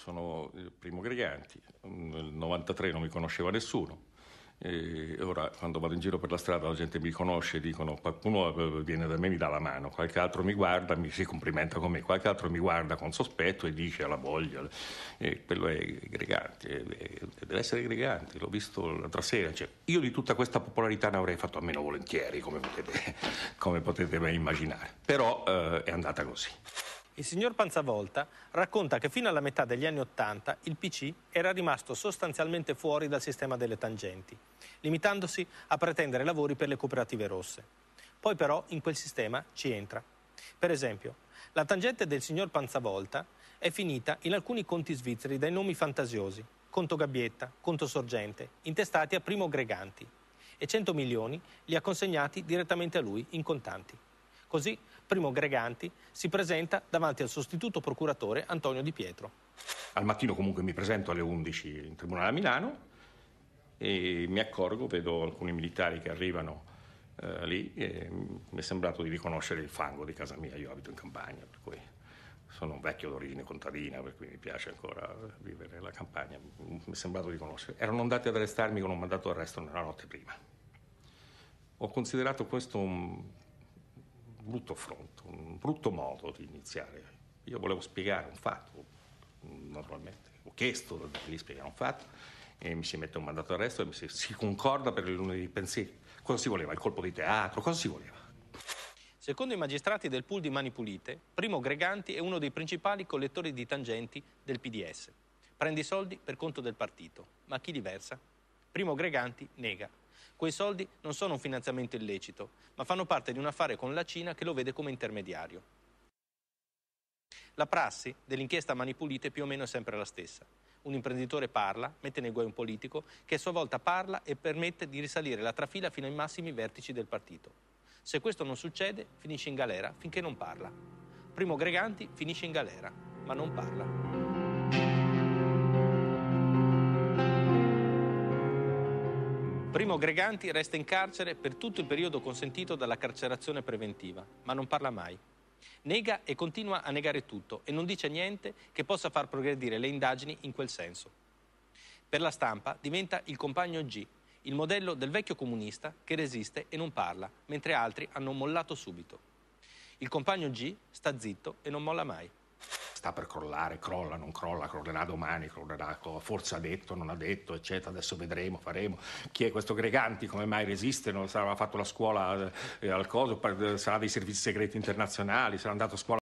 sono Primo Greganti, nel 93 non mi conosceva nessuno, e ora quando vado in giro per la strada la gente mi conosce, dicono qualcuno eh, viene da me mi dà la mano, qualche altro mi guarda, mi si complimenta con me, qualche altro mi guarda con sospetto e dice alla voglia, e quello è Greganti, deve essere Greganti, l'ho visto l'altra sera, cioè, io di tutta questa popolarità ne avrei fatto a meno volentieri come potete, come potete immaginare, però eh, è andata così. Il signor Panzavolta racconta che fino alla metà degli anni Ottanta il PC era rimasto sostanzialmente fuori dal sistema delle tangenti, limitandosi a pretendere lavori per le cooperative rosse. Poi però in quel sistema ci entra. Per esempio, la tangente del signor Panzavolta è finita in alcuni conti svizzeri dai nomi fantasiosi, conto gabbietta, conto sorgente, intestati a Primo Greganti, e 100 milioni li ha consegnati direttamente a lui in contanti. Così Primo Greganti si presenta davanti al sostituto procuratore Antonio Di Pietro. Al mattino comunque mi presento alle 11 in tribunale a Milano e mi accorgo, vedo alcuni militari che arrivano eh, lì e mi è sembrato di riconoscere il fango di casa mia, io abito in campagna, per cui sono un vecchio d'origine contadina, per cui mi piace ancora vivere la campagna, mi è sembrato di conoscere. Erano andati ad arrestarmi con un mandato d'arresto nella notte prima. Ho considerato questo un brutto affronto, un brutto modo di iniziare. Io volevo spiegare un fatto, naturalmente, ho chiesto di spiegare un fatto e mi si mette un mandato d'arresto e mi si, si concorda per il lunedì pensieri. Cosa si voleva? Il colpo di teatro? Cosa si voleva? Secondo i magistrati del pool di Mani Pulite, Primo Greganti è uno dei principali collettori di tangenti del PDS. Prende i soldi per conto del partito, ma chi li versa? Primo Greganti nega Quei soldi non sono un finanziamento illecito, ma fanno parte di un affare con la Cina che lo vede come intermediario. La prassi dell'inchiesta a mani pulite è più o meno sempre la stessa. Un imprenditore parla, mette nei guai un politico, che a sua volta parla e permette di risalire la trafila fino ai massimi vertici del partito. Se questo non succede, finisce in galera finché non parla. Primo Greganti finisce in galera, ma non parla. Primo Greganti resta in carcere per tutto il periodo consentito dalla carcerazione preventiva, ma non parla mai. Nega e continua a negare tutto e non dice niente che possa far progredire le indagini in quel senso. Per la stampa diventa il compagno G, il modello del vecchio comunista che resiste e non parla, mentre altri hanno mollato subito. Il compagno G sta zitto e non molla mai sta per crollare, crolla, non crolla, crollerà domani, crollerà, forse ha detto, non ha detto, eccetera, adesso vedremo, faremo. Chi è questo Greganti, come mai resiste, non sarà fatto la scuola eh, al coso, sarà dei servizi segreti internazionali, sarà andato a scuola